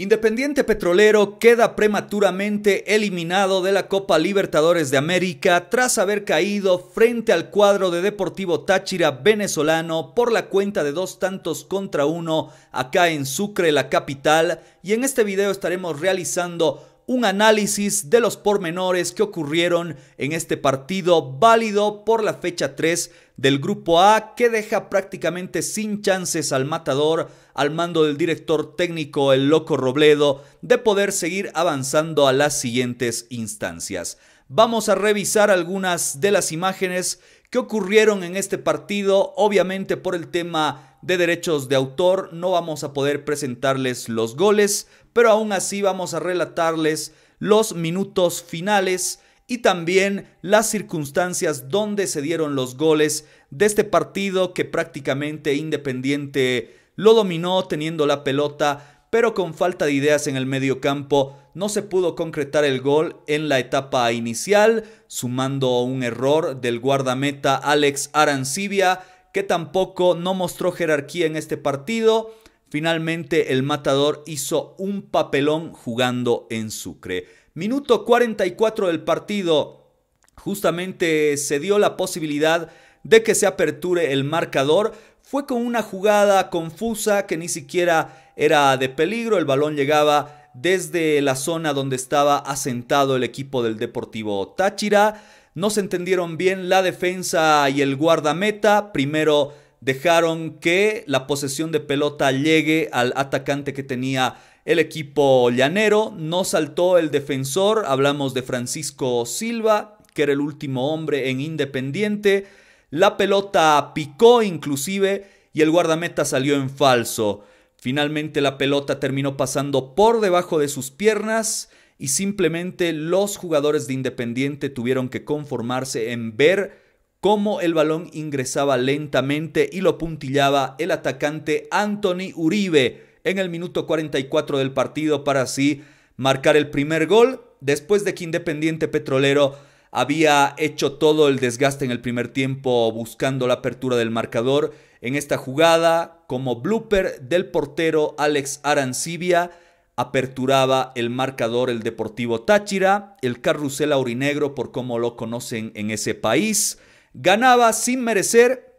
Independiente Petrolero queda prematuramente eliminado de la Copa Libertadores de América tras haber caído frente al cuadro de Deportivo Táchira venezolano por la cuenta de dos tantos contra uno acá en Sucre, la capital. Y en este video estaremos realizando un análisis de los pormenores que ocurrieron en este partido válido por la fecha 3 del Grupo A que deja prácticamente sin chances al matador al mando del director técnico el Loco Robledo de poder seguir avanzando a las siguientes instancias. Vamos a revisar algunas de las imágenes que ocurrieron en este partido, obviamente por el tema de derechos de autor no vamos a poder presentarles los goles, pero aún así vamos a relatarles los minutos finales y también las circunstancias donde se dieron los goles de este partido que prácticamente Independiente lo dominó teniendo la pelota, pero con falta de ideas en el medio campo no se pudo concretar el gol en la etapa inicial, sumando un error del guardameta Alex Arancibia que tampoco no mostró jerarquía en este partido. Finalmente el matador hizo un papelón jugando en Sucre. Minuto 44 del partido. Justamente se dio la posibilidad de que se aperture el marcador. Fue con una jugada confusa que ni siquiera era de peligro. El balón llegaba desde la zona donde estaba asentado el equipo del Deportivo Táchira. No se entendieron bien la defensa y el guardameta. Primero dejaron que la posesión de pelota llegue al atacante que tenía el equipo llanero. No saltó el defensor. Hablamos de Francisco Silva, que era el último hombre en Independiente. La pelota picó inclusive y el guardameta salió en falso. Finalmente la pelota terminó pasando por debajo de sus piernas y simplemente los jugadores de Independiente tuvieron que conformarse en ver cómo el balón ingresaba lentamente y lo puntillaba el atacante Anthony Uribe en el minuto 44 del partido para así marcar el primer gol después de que Independiente Petrolero había hecho todo el desgaste en el primer tiempo buscando la apertura del marcador. En esta jugada, como blooper del portero Alex Arancibia, aperturaba el marcador el Deportivo Táchira, el carrusel aurinegro por como lo conocen en ese país. Ganaba sin merecer,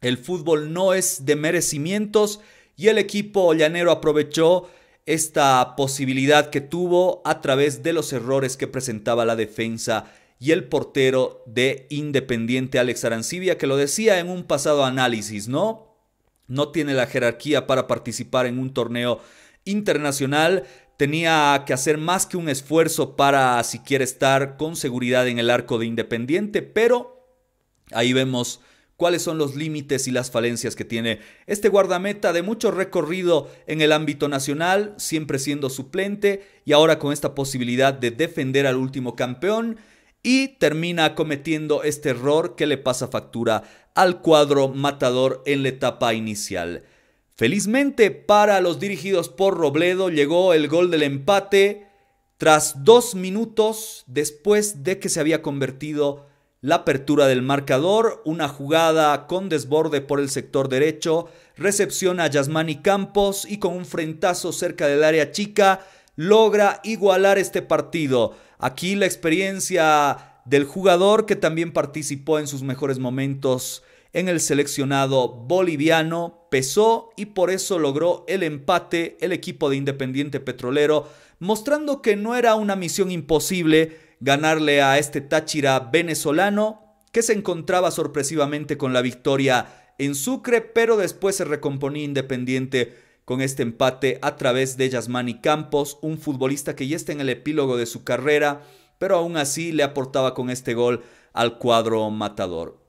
el fútbol no es de merecimientos y el equipo llanero aprovechó esta posibilidad que tuvo a través de los errores que presentaba la defensa y el portero de Independiente Alex Arancibia, que lo decía en un pasado análisis, ¿no? No tiene la jerarquía para participar en un torneo internacional, tenía que hacer más que un esfuerzo para siquiera estar con seguridad en el arco de Independiente, pero ahí vemos cuáles son los límites y las falencias que tiene este guardameta de mucho recorrido en el ámbito nacional, siempre siendo suplente y ahora con esta posibilidad de defender al último campeón y termina cometiendo este error que le pasa factura al cuadro matador en la etapa inicial. Felizmente para los dirigidos por Robledo llegó el gol del empate tras dos minutos después de que se había convertido la apertura del marcador, una jugada con desborde por el sector derecho, recepción a Yasmani Campos y con un frentazo cerca del área chica logra igualar este partido. Aquí la experiencia del jugador que también participó en sus mejores momentos en el seleccionado boliviano, pesó y por eso logró el empate el equipo de Independiente Petrolero, mostrando que no era una misión imposible ganarle a este Táchira venezolano que se encontraba sorpresivamente con la victoria en Sucre, pero después se recomponía Independiente con este empate a través de Yasmani Campos, un futbolista que ya está en el epílogo de su carrera, pero aún así le aportaba con este gol al cuadro matador.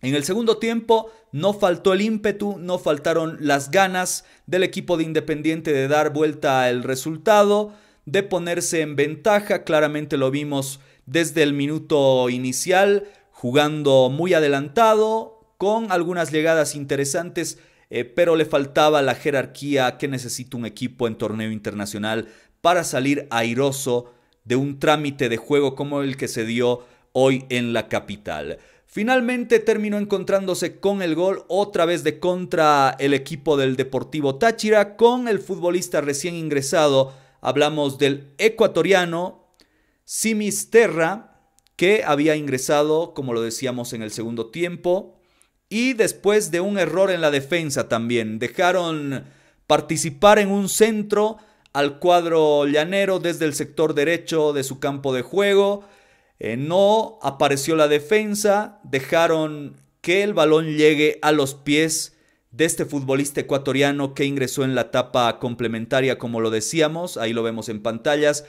En el segundo tiempo no faltó el ímpetu, no faltaron las ganas del equipo de Independiente de dar vuelta al resultado, de ponerse en ventaja, claramente lo vimos desde el minuto inicial, jugando muy adelantado, con algunas llegadas interesantes, eh, pero le faltaba la jerarquía que necesita un equipo en torneo internacional para salir airoso de un trámite de juego como el que se dio hoy en la capital. Finalmente terminó encontrándose con el gol otra vez de contra el equipo del Deportivo Táchira con el futbolista recién ingresado. Hablamos del ecuatoriano Simisterra que había ingresado, como lo decíamos, en el segundo tiempo. Y después de un error en la defensa también. Dejaron participar en un centro al cuadro llanero desde el sector derecho de su campo de juego eh, no apareció la defensa, dejaron que el balón llegue a los pies de este futbolista ecuatoriano que ingresó en la etapa complementaria, como lo decíamos, ahí lo vemos en pantallas,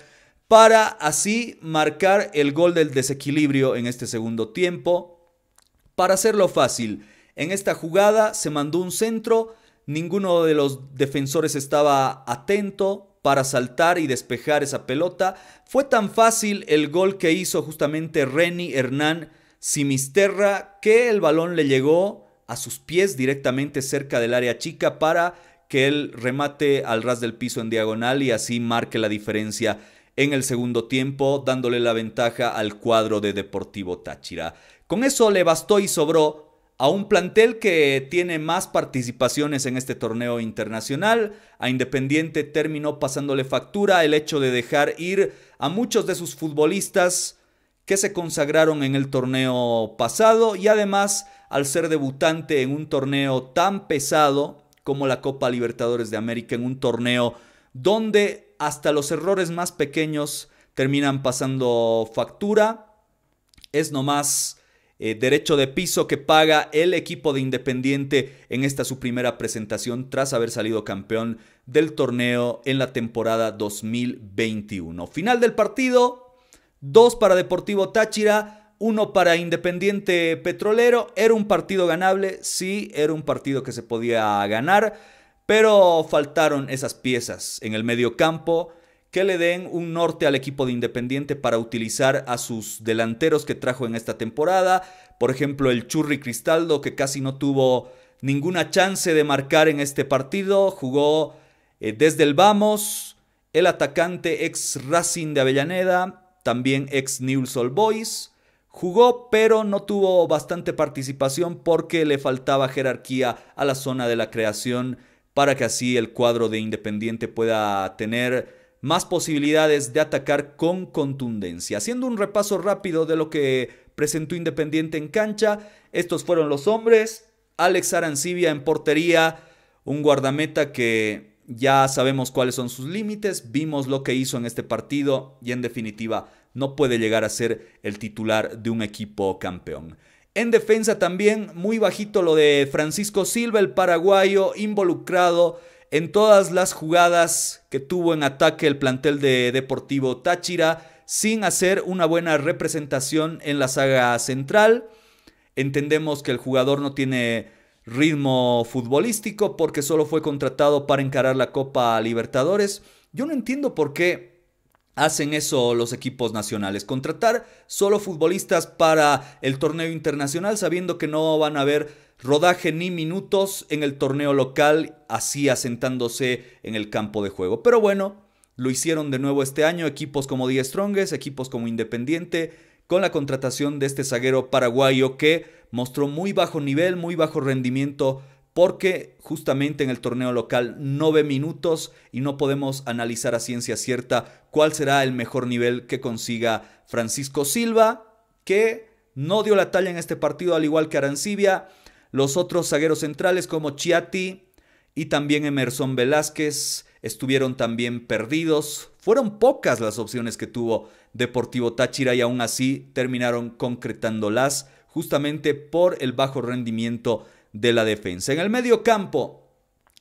para así marcar el gol del desequilibrio en este segundo tiempo. Para hacerlo fácil, en esta jugada se mandó un centro, ninguno de los defensores estaba atento, para saltar y despejar esa pelota. Fue tan fácil el gol que hizo justamente Reni Hernán Simisterra que el balón le llegó a sus pies directamente cerca del área chica para que él remate al ras del piso en diagonal y así marque la diferencia en el segundo tiempo, dándole la ventaja al cuadro de Deportivo Táchira. Con eso le bastó y sobró a un plantel que tiene más participaciones en este torneo internacional. A Independiente terminó pasándole factura el hecho de dejar ir a muchos de sus futbolistas que se consagraron en el torneo pasado y además al ser debutante en un torneo tan pesado como la Copa Libertadores de América, en un torneo donde hasta los errores más pequeños terminan pasando factura. Es nomás eh, derecho de piso que paga el equipo de Independiente en esta su primera presentación tras haber salido campeón del torneo en la temporada 2021. Final del partido, dos para Deportivo Táchira, uno para Independiente Petrolero. Era un partido ganable, sí, era un partido que se podía ganar, pero faltaron esas piezas en el medio campo que le den un norte al equipo de Independiente para utilizar a sus delanteros que trajo en esta temporada. Por ejemplo, el Churri Cristaldo, que casi no tuvo ninguna chance de marcar en este partido, jugó eh, desde el Vamos. El atacante ex Racing de Avellaneda, también ex Newell's Old Boys, jugó pero no tuvo bastante participación porque le faltaba jerarquía a la zona de la creación para que así el cuadro de Independiente pueda tener más posibilidades de atacar con contundencia. Haciendo un repaso rápido de lo que presentó Independiente en cancha, estos fueron los hombres, Alex Arancibia en portería, un guardameta que ya sabemos cuáles son sus límites, vimos lo que hizo en este partido y en definitiva no puede llegar a ser el titular de un equipo campeón. En defensa también muy bajito lo de Francisco Silva, el paraguayo, involucrado en todas las jugadas que tuvo en ataque el plantel de Deportivo Táchira, sin hacer una buena representación en la saga central. Entendemos que el jugador no tiene ritmo futbolístico porque solo fue contratado para encarar la Copa Libertadores. Yo no entiendo por qué Hacen eso los equipos nacionales, contratar solo futbolistas para el torneo internacional sabiendo que no van a haber rodaje ni minutos en el torneo local, así asentándose en el campo de juego. Pero bueno, lo hicieron de nuevo este año equipos como Die Strongest, equipos como Independiente, con la contratación de este zaguero paraguayo que mostró muy bajo nivel, muy bajo rendimiento porque justamente en el torneo local 9 minutos y no podemos analizar a ciencia cierta cuál será el mejor nivel que consiga Francisco Silva, que no dio la talla en este partido, al igual que Arancibia, los otros zagueros centrales como Chiati y también Emerson Velázquez estuvieron también perdidos. Fueron pocas las opciones que tuvo Deportivo Táchira y aún así terminaron concretándolas justamente por el bajo rendimiento de la defensa. En el medio campo,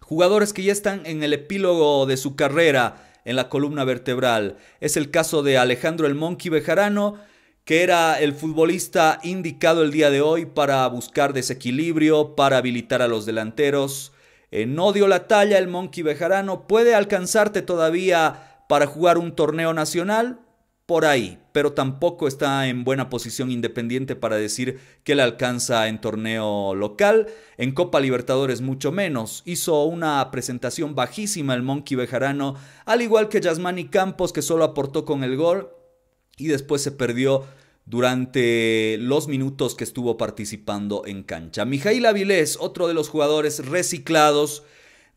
jugadores que ya están en el epílogo de su carrera en la columna vertebral. Es el caso de Alejandro El Monkey Bejarano, que era el futbolista indicado el día de hoy para buscar desequilibrio, para habilitar a los delanteros. en eh, no dio la talla el Monkey Bejarano. Puede alcanzarte todavía para jugar un torneo nacional, por ahí, pero tampoco está en buena posición Independiente para decir que le alcanza en torneo local, en Copa Libertadores mucho menos. Hizo una presentación bajísima el Monkey Bejarano, al igual que Yasmani Campos que solo aportó con el gol y después se perdió durante los minutos que estuvo participando en cancha. Mijail Avilés, otro de los jugadores reciclados,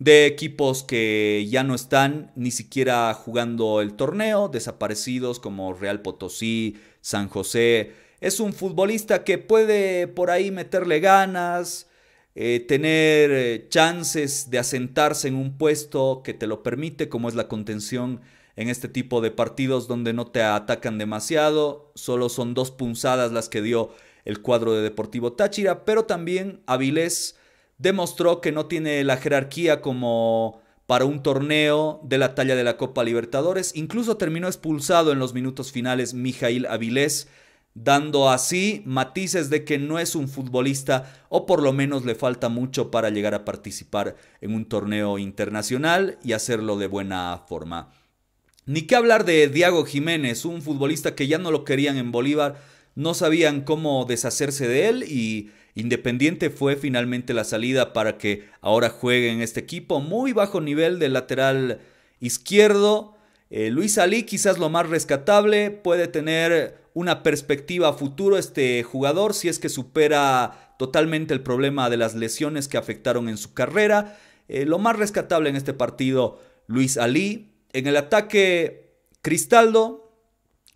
de equipos que ya no están ni siquiera jugando el torneo, desaparecidos como Real Potosí, San José. Es un futbolista que puede por ahí meterle ganas, eh, tener eh, chances de asentarse en un puesto que te lo permite, como es la contención en este tipo de partidos donde no te atacan demasiado, solo son dos punzadas las que dio el cuadro de Deportivo Táchira, pero también Avilés demostró que no tiene la jerarquía como para un torneo de la talla de la Copa Libertadores. Incluso terminó expulsado en los minutos finales Mijail Avilés, dando así matices de que no es un futbolista o por lo menos le falta mucho para llegar a participar en un torneo internacional y hacerlo de buena forma. Ni qué hablar de Diego Jiménez, un futbolista que ya no lo querían en Bolívar, no sabían cómo deshacerse de él y Independiente fue finalmente la salida para que ahora juegue en este equipo. Muy bajo nivel de lateral izquierdo. Eh, Luis Ali quizás lo más rescatable. Puede tener una perspectiva a futuro este jugador si es que supera totalmente el problema de las lesiones que afectaron en su carrera. Eh, lo más rescatable en este partido, Luis Ali. En el ataque, Cristaldo,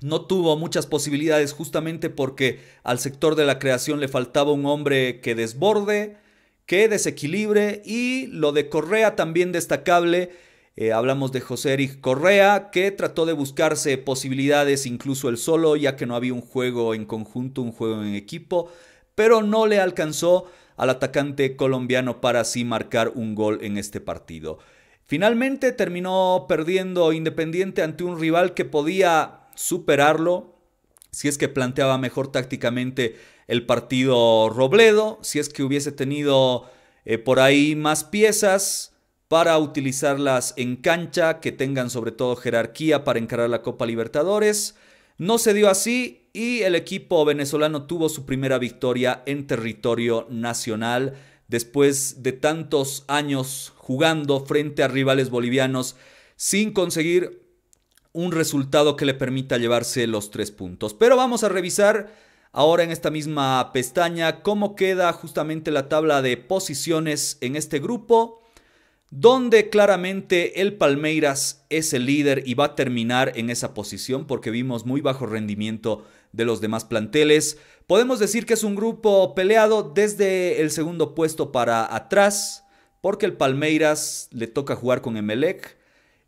no tuvo muchas posibilidades justamente porque al sector de la creación le faltaba un hombre que desborde, que desequilibre y lo de Correa también destacable. Eh, hablamos de José Eric Correa, que trató de buscarse posibilidades incluso el solo, ya que no había un juego en conjunto, un juego en equipo, pero no le alcanzó al atacante colombiano para así marcar un gol en este partido. Finalmente terminó perdiendo Independiente ante un rival que podía superarlo si es que planteaba mejor tácticamente el partido Robledo, si es que hubiese tenido eh, por ahí más piezas para utilizarlas en cancha, que tengan sobre todo jerarquía para encarar la Copa Libertadores. No se dio así y el equipo venezolano tuvo su primera victoria en territorio nacional después de tantos años jugando frente a rivales bolivianos sin conseguir un resultado que le permita llevarse los tres puntos. Pero vamos a revisar ahora en esta misma pestaña cómo queda justamente la tabla de posiciones en este grupo, donde claramente el Palmeiras es el líder y va a terminar en esa posición porque vimos muy bajo rendimiento de los demás planteles. Podemos decir que es un grupo peleado desde el segundo puesto para atrás, porque el Palmeiras le toca jugar con Emelec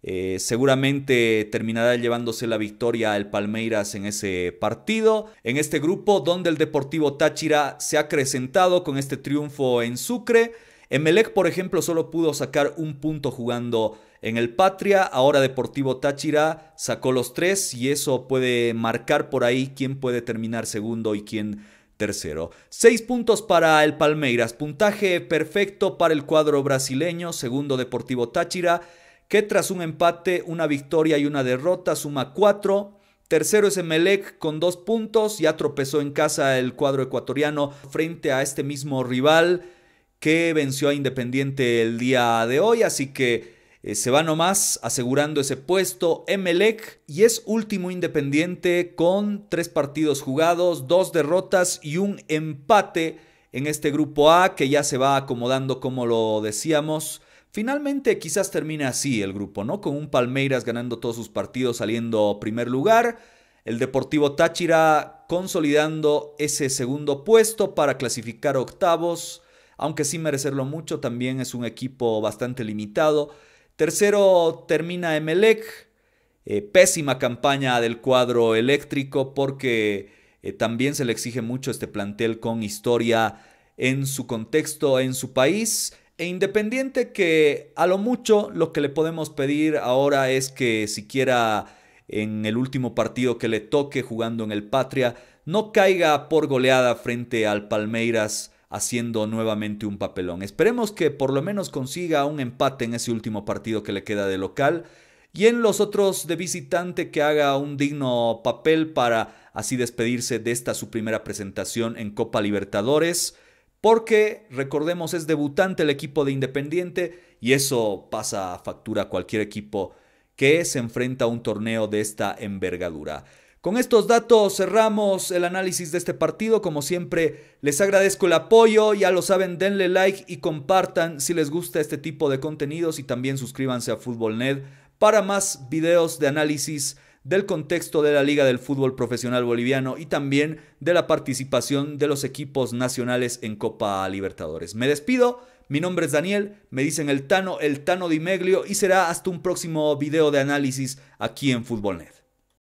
eh, seguramente terminará llevándose la victoria al Palmeiras en ese partido, en este grupo donde el Deportivo Táchira se ha acrecentado con este triunfo en Sucre. Emelec, por ejemplo, solo pudo sacar un punto jugando en el Patria, ahora Deportivo Táchira sacó los tres y eso puede marcar por ahí quién puede terminar segundo y quién tercero. Seis puntos para el Palmeiras, puntaje perfecto para el cuadro brasileño, segundo Deportivo Táchira que tras un empate, una victoria y una derrota suma cuatro Tercero es Emelec con dos puntos, ya tropezó en casa el cuadro ecuatoriano frente a este mismo rival que venció a Independiente el día de hoy, así que eh, se va nomás asegurando ese puesto Emelec y es último Independiente con tres partidos jugados, dos derrotas y un empate en este grupo A que ya se va acomodando como lo decíamos Finalmente quizás termine así el grupo, ¿no? Con un Palmeiras ganando todos sus partidos, saliendo primer lugar, el Deportivo Táchira consolidando ese segundo puesto para clasificar octavos, aunque sí merecerlo mucho, también es un equipo bastante limitado. Tercero termina Emelec, eh, pésima campaña del cuadro eléctrico porque eh, también se le exige mucho este plantel con historia en su contexto, en su país. E independiente que a lo mucho lo que le podemos pedir ahora es que siquiera en el último partido que le toque jugando en el Patria no caiga por goleada frente al Palmeiras haciendo nuevamente un papelón. Esperemos que por lo menos consiga un empate en ese último partido que le queda de local y en los otros de visitante que haga un digno papel para así despedirse de esta su primera presentación en Copa Libertadores porque recordemos es debutante el equipo de Independiente y eso pasa a factura a cualquier equipo que se enfrenta a un torneo de esta envergadura. Con estos datos cerramos el análisis de este partido. Como siempre, les agradezco el apoyo. Ya lo saben, denle like y compartan si les gusta este tipo de contenidos y también suscríbanse a Fútbol para más videos de análisis del contexto de la Liga del Fútbol Profesional Boliviano y también de la participación de los equipos nacionales en Copa Libertadores. Me despido, mi nombre es Daniel, me dicen el Tano, el Tano Di Meglio y será hasta un próximo video de análisis aquí en Fútbol Net.